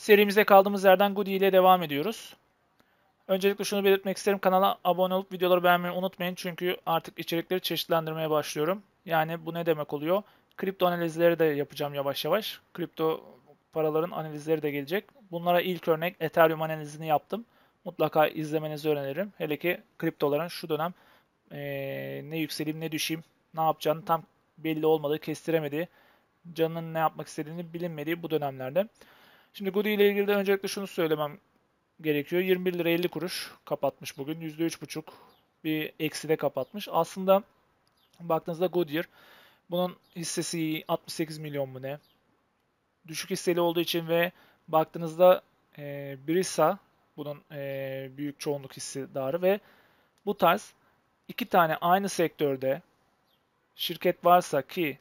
Serimize kaldığımız yerden Goody ile devam ediyoruz. Öncelikle şunu belirtmek isterim. Kanala abone olup videoları beğenmeyi unutmayın. Çünkü artık içerikleri çeşitlendirmeye başlıyorum. Yani bu ne demek oluyor? Kripto analizleri de yapacağım yavaş yavaş. Kripto paraların analizleri de gelecek. Bunlara ilk örnek Ethereum analizini yaptım. Mutlaka izlemenizi öneririm. Hele ki kriptoların şu dönem e, ne yükseleyim ne düşeyim ne yapacağını tam belli olmadığı, kestiremediği, canının ne yapmak istediğini bilinmediği bu dönemlerde. Şimdi Goody ile ilgili de öncelikle şunu söylemem gerekiyor. 21 lira 50 kuruş kapatmış bugün. %3,5 bir ekside kapatmış. Aslında baktığınızda Goodyear bunun hissesi 68 milyon mu ne? Düşük hisseli olduğu için ve baktığınızda e, Brisa bunun e, büyük çoğunluk hissedarı ve bu tarz iki tane aynı sektörde şirket varsa ki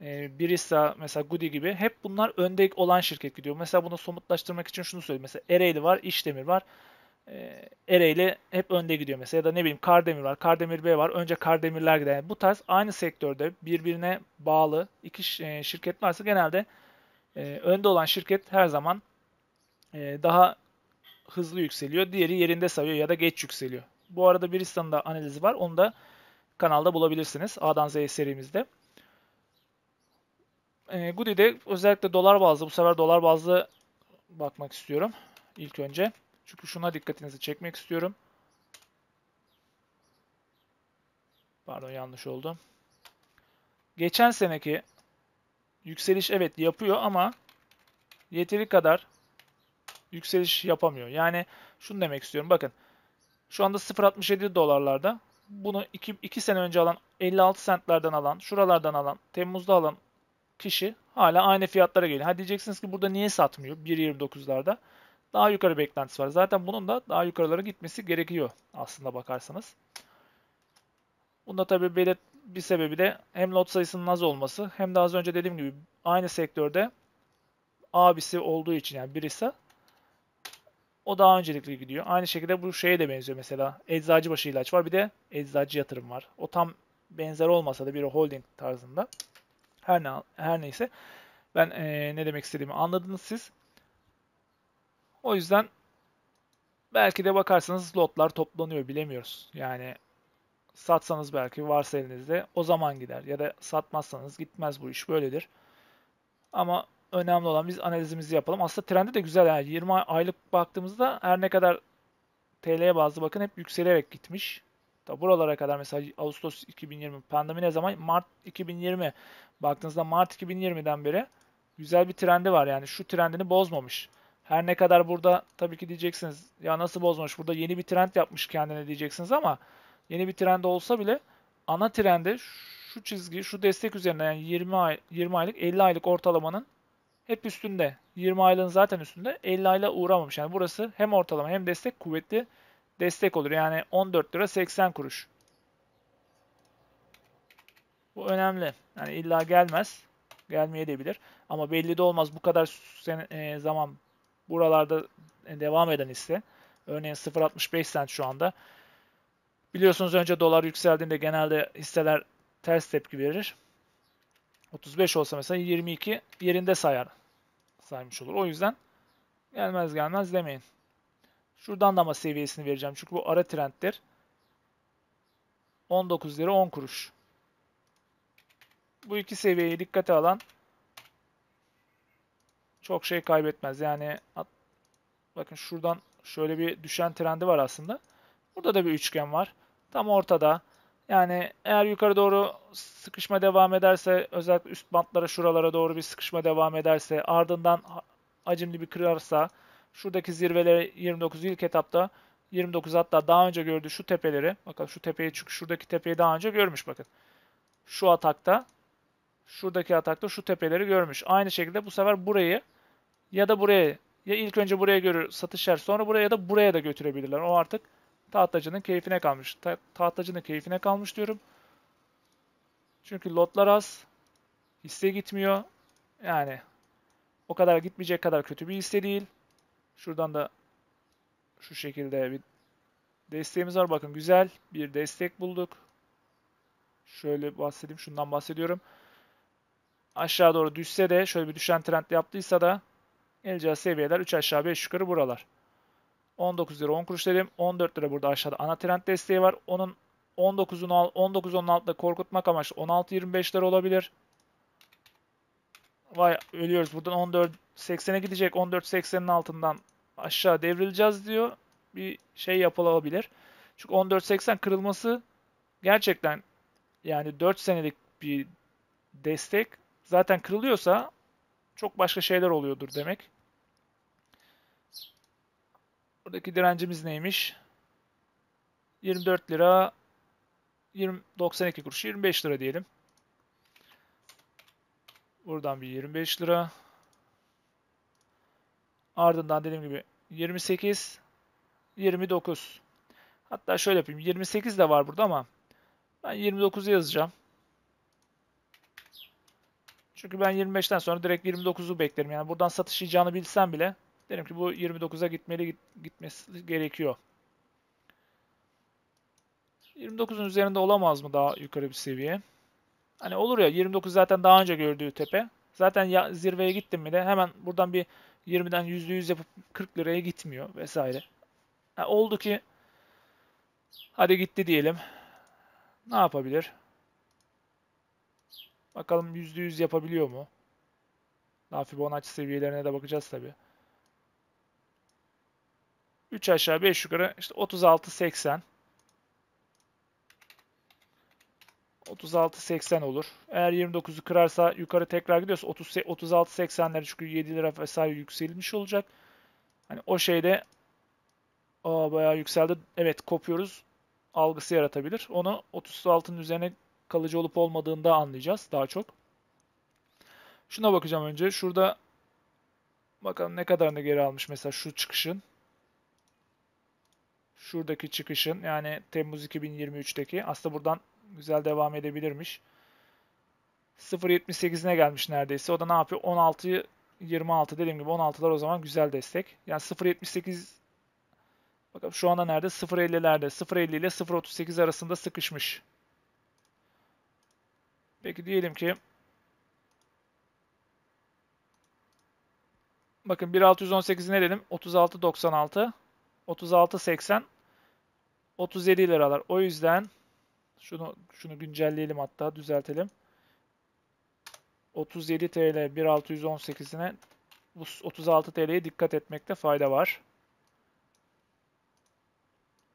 e, Birisa mesela Goody gibi hep bunlar önde olan şirket gidiyor. Mesela bunu somutlaştırmak için şunu söyleyeyim. Mesela Ereğli var, İşdemir var. E, ee, Ereğli hep önde gidiyor mesela ya da ne bileyim Kardemir var, Kardemir Bey var. Önce Kardemirler gider. Yani bu tarz aynı sektörde birbirine bağlı iki e, şirket varsa genelde e, önde olan şirket her zaman e, daha hızlı yükseliyor. Diğeri yerinde sayıyor ya da geç yükseliyor. Bu arada Bristol'un da analizi var. Onu da kanalda bulabilirsiniz. A'dan Z serimizde e, ee, Goody'de özellikle dolar bazlı, bu sefer dolar bazlı bakmak istiyorum ilk önce. Çünkü şuna dikkatinizi çekmek istiyorum. Pardon yanlış oldu. Geçen seneki yükseliş evet yapıyor ama yeteri kadar yükseliş yapamıyor. Yani şunu demek istiyorum. Bakın şu anda 0.67 dolarlarda. Bunu 2 sene önce alan 56 centlerden alan, şuralardan alan, Temmuz'da alan kişi hala aynı fiyatlara geliyor. Ha diyeceksiniz ki burada niye satmıyor 1.29'larda? Daha yukarı beklentisi var. Zaten bunun da daha yukarılara gitmesi gerekiyor aslında bakarsanız. Bunda tabii belirt bir sebebi de hem lot sayısının az olması hem de az önce dediğim gibi aynı sektörde abisi olduğu için yani birisi o daha öncelikli gidiyor. Aynı şekilde bu şeye de benziyor mesela. Eczacıbaşı ilaç var bir de eczacı yatırım var. O tam benzer olmasa da bir holding tarzında. Her, ne, her neyse. Ben e, ne demek istediğimi anladınız siz. O yüzden belki de bakarsanız lotlar toplanıyor bilemiyoruz. Yani satsanız belki varsa elinizde o zaman gider. Ya da satmazsanız gitmez bu iş böyledir. Ama önemli olan biz analizimizi yapalım. Aslında trendi de güzel yani 20 aylık baktığımızda her ne kadar TL'ye bazlı bakın hep yükselerek gitmiş. Da buralara kadar mesela Ağustos 2020 pandemi ne zaman? Mart 2020. Baktığınızda Mart 2020'den beri güzel bir trendi var. Yani şu trendini bozmamış. Her ne kadar burada tabii ki diyeceksiniz ya nasıl bozmuş burada yeni bir trend yapmış kendine diyeceksiniz ama yeni bir trend olsa bile ana trende şu çizgi şu destek üzerinde yani 20 ay 20 aylık 50 aylık ortalamanın hep üstünde. 20 aylığın zaten üstünde 50 ayla uğramamış. Yani burası hem ortalama hem destek kuvvetli destek olur. Yani 14 lira 80 kuruş. Bu önemli. Yani illa gelmez. Gelmeye de Ama belli de olmaz. Bu kadar sen e, zaman buralarda e, devam eden hisse. Örneğin 0.65 cent şu anda. Biliyorsunuz önce dolar yükseldiğinde genelde hisseler ters tepki verir. 35 olsa mesela 22 yerinde sayar. Saymış olur. O yüzden gelmez gelmez demeyin. Şuradan da ama seviyesini vereceğim. Çünkü bu ara trenddir. 19 lira 10 kuruş. Bu iki seviyeyi dikkate alan çok şey kaybetmez. Yani at, bakın şuradan şöyle bir düşen trendi var aslında. Burada da bir üçgen var. Tam ortada. Yani eğer yukarı doğru sıkışma devam ederse özellikle üst bantlara şuralara doğru bir sıkışma devam ederse ardından hacimli bir kırarsa Şuradaki zirveleri 29 ilk etapta 29 hatta daha önce gördüğü şu tepeleri. Bakın şu tepeyi çünkü şuradaki tepeyi daha önce görmüş bakın. Şu atakta şuradaki atakta şu tepeleri görmüş. Aynı şekilde bu sefer burayı ya da buraya ya ilk önce buraya görür satışlar sonra buraya ya da buraya da götürebilirler. O artık tahtacının keyfine kalmış. Ta tahtacının keyfine kalmış diyorum. Çünkü lotlar az. Hisse gitmiyor. Yani o kadar gitmeyecek kadar kötü bir hisse değil. Şuradan da şu şekilde bir desteğimiz var. Bakın güzel bir destek bulduk. Şöyle bahsedeyim. Şundan bahsediyorum. Aşağı doğru düşse de şöyle bir düşen trend yaptıysa da geleceği seviyeler 3 aşağı 5 yukarı buralar. 19 lira 10 kuruş dedim. 14 lira burada aşağıda ana trend desteği var. Onun 19'un 19 16'da korkutmak amaçlı 16 25 lira olabilir. Vay ölüyoruz buradan 14 80'e gidecek. 14 80'in altından aşağı devrileceğiz diyor. Bir şey yapılabilir. Çünkü 14 80 kırılması gerçekten yani 4 senelik bir destek zaten kırılıyorsa çok başka şeyler oluyordur demek. Buradaki direncimiz neymiş? 24 lira 20, 92 kuruş 25 lira diyelim. Buradan bir 25 lira. Ardından dediğim gibi 28, 29. Hatta şöyle yapayım. 28 de var burada ama ben 29 yazacağım. Çünkü ben 25'ten sonra direkt 29'u beklerim. Yani buradan satışlayacağını bilsem bile derim ki bu 29'a gitmeli gitmesi gerekiyor. 29'un üzerinde olamaz mı daha yukarı bir seviye? Hani olur ya 29 zaten daha önce gördüğü tepe. Zaten ya, zirveye gittim mi de hemen buradan bir 20'den %100 yapıp 40 liraya gitmiyor vesaire. Yani oldu ki hadi gitti diyelim. Ne yapabilir? Bakalım %100 yapabiliyor mu? Daha Fibonacci seviyelerine de bakacağız tabi. 3 aşağı 5 yukarı işte 36-80 36.80 olur. Eğer 29'u kırarsa yukarı tekrar gidiyoruz. 30 36.80'lere çünkü 7 lira vesaire yükselmiş olacak. Hani o şeyde aa bayağı yükseldi. Evet kopuyoruz algısı yaratabilir. Onu 36'nın üzerine kalıcı olup olmadığında anlayacağız daha çok. Şuna bakacağım önce. Şurada bakalım ne kadarını geri almış mesela şu çıkışın. Şuradaki çıkışın yani Temmuz 2023'teki aslında buradan güzel devam edebilirmiş. 0.78'ine gelmiş neredeyse. O da ne yapıyor? 16'yı 26 dediğim gibi 16'lar o zaman güzel destek. Yani 0.78 bakalım şu anda nerede? 0.50'lerde. 0.50 ile 0.38 arasında sıkışmış. Peki diyelim ki Bakın 1618 ne dedim? 36.96 36.80 37 liralar. O yüzden şunu şunu güncelleyelim hatta düzeltelim. 37 TL 1618'ine bu 36 TL'ye dikkat etmekte fayda var.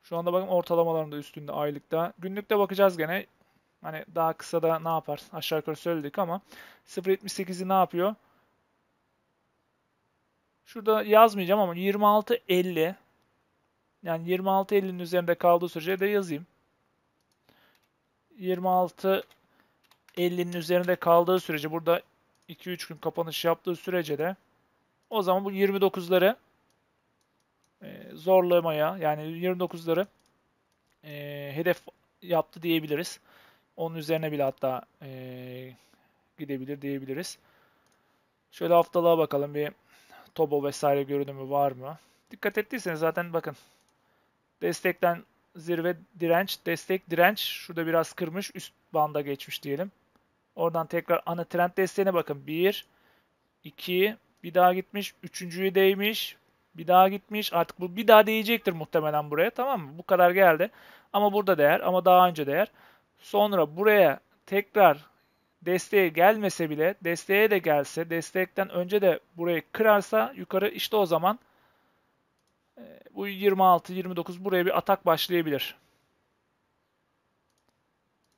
Şu anda bakın da üstünde aylıkta. Günlükte bakacağız gene. Hani daha kısa da ne yapar? Aşağı yukarı söyledik ama 0.78'i ne yapıyor? Şurada yazmayacağım ama 26.50 yani 26.50'nin üzerinde kaldığı sürece de yazayım. 26 50'nin üzerinde kaldığı sürece burada 2-3 gün kapanış yaptığı sürece de o zaman bu 29'ları e, zorlamaya yani 29'ları e, hedef yaptı diyebiliriz. Onun üzerine bile hatta e, gidebilir diyebiliriz. Şöyle haftalığa bakalım bir Tobo vesaire görünümü var mı? Dikkat ettiyseniz zaten bakın destekten zirve direnç, destek direnç şurada biraz kırmış, üst banda geçmiş diyelim. Oradan tekrar ana trend desteğine bakın. 1 2 bir daha gitmiş, üçüncüyü değmiş. Bir daha gitmiş. Artık bu bir daha değecektir muhtemelen buraya. Tamam mı? Bu kadar geldi. Ama burada değer ama daha önce değer. Sonra buraya tekrar desteğe gelmese bile desteğe de gelse destekten önce de burayı kırarsa yukarı işte o zaman bu 26-29 buraya bir atak başlayabilir.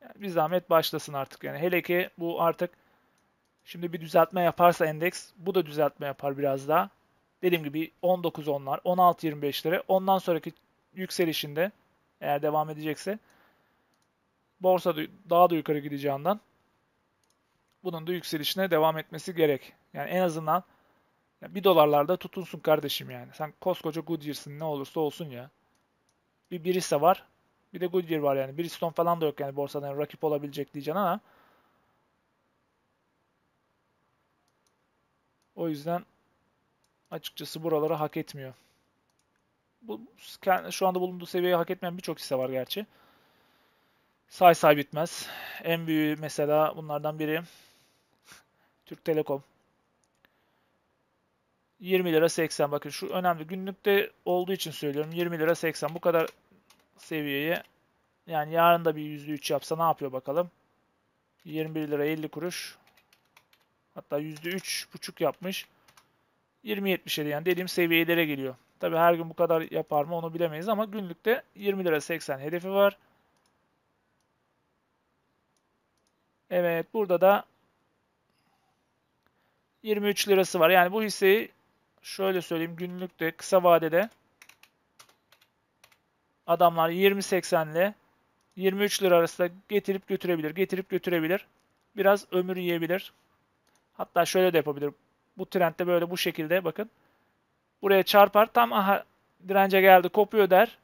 Yani bir zahmet başlasın artık. Yani hele ki bu artık şimdi bir düzeltme yaparsa endeks bu da düzeltme yapar biraz daha. Dediğim gibi 19-10'lar, 16-25'lere ondan sonraki yükselişinde eğer devam edecekse borsa daha da yukarı gideceğinden bunun da yükselişine devam etmesi gerek. Yani en azından ya bir dolarlarda tutunsun kardeşim yani. Sen koskoca Goodyear'sın ne olursa olsun ya. Bir Brisa var. Bir de Goodyear var yani. Bridgestone falan da yok yani borsada yani rakip olabilecek diyeceksin ama. O yüzden açıkçası buraları hak etmiyor. Bu, şu anda bulunduğu seviyeyi hak etmeyen birçok hisse var gerçi. Say say bitmez. En büyüğü mesela bunlardan biri Türk Telekom. 20 lira 80 bakın şu önemli günlükte olduğu için söylüyorum 20 lira 80 bu kadar seviyeye yani yarın da bir %3 yapsa ne yapıyor bakalım 21 lira 50 kuruş hatta %3,5 yapmış 20-70'e yani dediğim seviyelere geliyor tabi her gün bu kadar yapar mı onu bilemeyiz ama günlükte 20 lira 80 hedefi var Evet burada da 23 lirası var. Yani bu hisseyi şöyle söyleyeyim günlükte kısa vadede adamlar 20.80 ile 23 lira arasında getirip götürebilir. Getirip götürebilir. Biraz ömür yiyebilir. Hatta şöyle de yapabilir. Bu trendde böyle bu şekilde bakın. Buraya çarpar. Tam aha dirence geldi kopuyor der.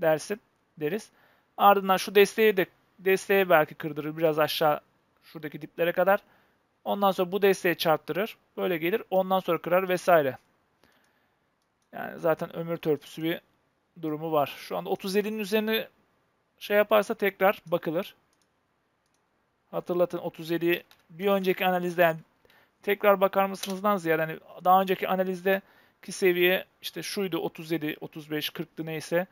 Dersin deriz. Ardından şu desteği de desteği belki kırdırır biraz aşağı şuradaki diplere kadar. Ondan sonra bu desteğe çarptırır. Böyle gelir. Ondan sonra kırar vesaire. Yani zaten ömür törpüsü bir durumu var. Şu anda 37'nin üzerine şey yaparsa tekrar bakılır. Hatırlatın 37'yi bir önceki analizde yani tekrar bakar mısınızdan ziyade yani daha önceki analizdeki seviye işte şuydu 37, 35, 40'tı neyse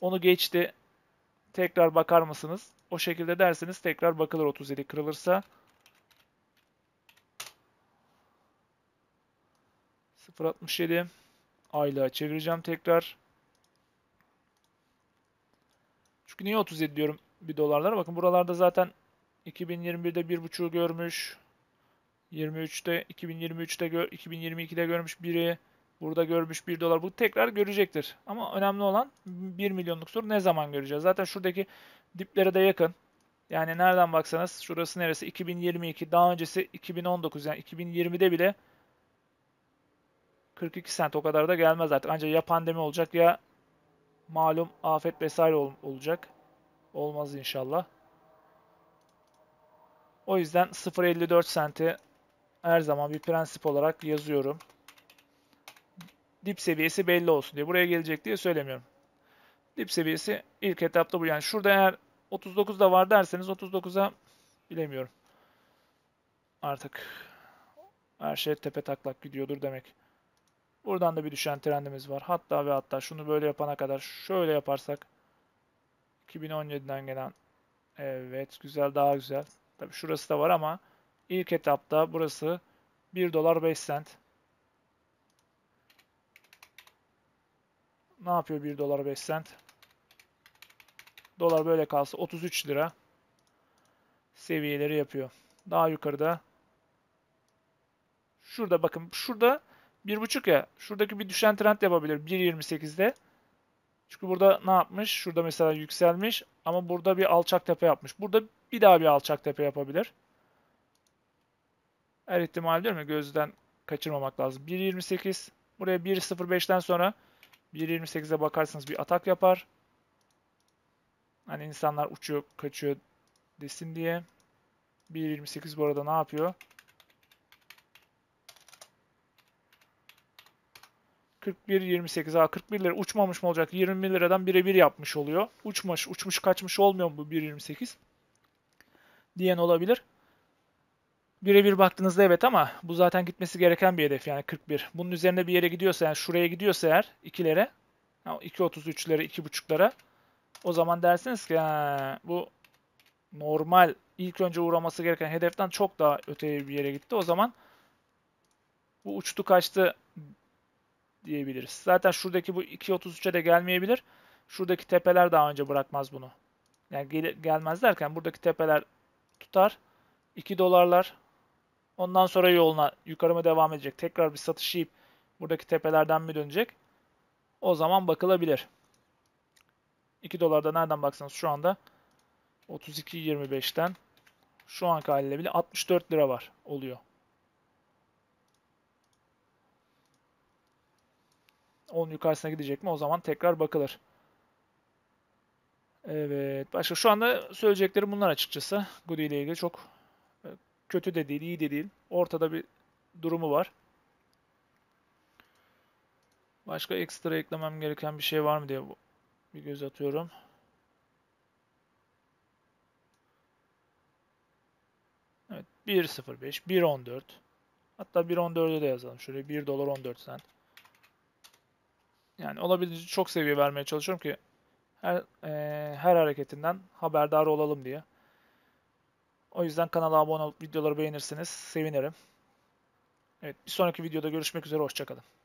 onu geçti. Tekrar bakar mısınız? O şekilde derseniz tekrar bakılır 37 kırılırsa. 0.67 aylığa çevireceğim tekrar. Çünkü niye 37 diyorum bir dolarlara? Bakın buralarda zaten 2021'de 1.5'u görmüş. 23'te 2023'te 2022'de görmüş biri. Burada görmüş 1 dolar. Bu tekrar görecektir. Ama önemli olan 1 milyonluk soru ne zaman göreceğiz? Zaten şuradaki diplere de yakın. Yani nereden baksanız şurası neresi? 2022 daha öncesi 2019 yani 2020'de bile 42 sent o kadar da gelmez artık. Ancak ya pandemi olacak ya malum afet vesaire ol olacak. Olmaz inşallah. O yüzden 0.54 senti her zaman bir prensip olarak yazıyorum. Dip seviyesi belli olsun diye. Buraya gelecek diye söylemiyorum. Dip seviyesi ilk etapta bu. Yani şurada eğer 39'da var derseniz 39'a bilemiyorum. Artık her şey tepe taklak gidiyordur demek. Buradan da bir düşen trendimiz var. Hatta ve hatta şunu böyle yapana kadar şöyle yaparsak 2017'den gelen evet güzel daha güzel. Tabi şurası da var ama ilk etapta burası 1 dolar 5 sent. Ne yapıyor 1 dolar 5 sent? Dolar böyle kalsa 33 lira seviyeleri yapıyor. Daha yukarıda şurada bakın şurada 1.5 ya. Şuradaki bir düşen trend yapabilir 1.28'de. Çünkü burada ne yapmış? Şurada mesela yükselmiş ama burada bir alçak tepe yapmış. Burada bir daha bir alçak tepe yapabilir. Her ihtimal diyorum ya gözden kaçırmamak lazım. 1.28 buraya 1.05'ten sonra 1.28'e bakarsanız bir atak yapar. Hani insanlar uçuyor, kaçıyor desin diye. 1.28 bu arada ne yapıyor? 41, 28. Aa, 41 lira uçmamış mı olacak? 20 liradan birebir yapmış oluyor. Uçmuş, uçmuş kaçmış olmuyor mu bu 1.28? Diyen olabilir. Birebir baktığınızda evet ama bu zaten gitmesi gereken bir hedef yani 41. Bunun üzerine bir yere gidiyorsa yani şuraya gidiyorsa eğer ikilere, 2.33'lere 2.5'lara o zaman dersiniz ki bu normal ilk önce uğraması gereken hedeften çok daha öteye bir yere gitti. O zaman bu uçtu kaçtı diyebiliriz. Zaten şuradaki bu 2.33'e de gelmeyebilir. Şuradaki tepeler daha önce bırakmaz bunu. Yani gel gelmez derken buradaki tepeler tutar. 2 dolarlar. Ondan sonra yoluna yukarı mı devam edecek? Tekrar bir satış yiyip buradaki tepelerden mi dönecek? O zaman bakılabilir. 2 dolarda nereden baksanız şu anda 32.25'ten şu anki haliyle bile 64 lira var oluyor. 10 yukarısına gidecek mi? O zaman tekrar bakılır. Evet. Başka şu anda söyleyeceklerim bunlar açıkçası. Goody ile ilgili çok e, kötü de değil, iyi de değil. Ortada bir durumu var. Başka ekstra eklemem gereken bir şey var mı diye bir göz atıyorum. Evet 1.05, 1.14. Hatta 1.14'e de yazalım. Şöyle 1 dolar 14 sent yani olabildiğince çok seviye vermeye çalışıyorum ki her, e, her hareketinden haberdar olalım diye. O yüzden kanala abone olup videoları beğenirseniz sevinirim. Evet bir sonraki videoda görüşmek üzere hoşçakalın.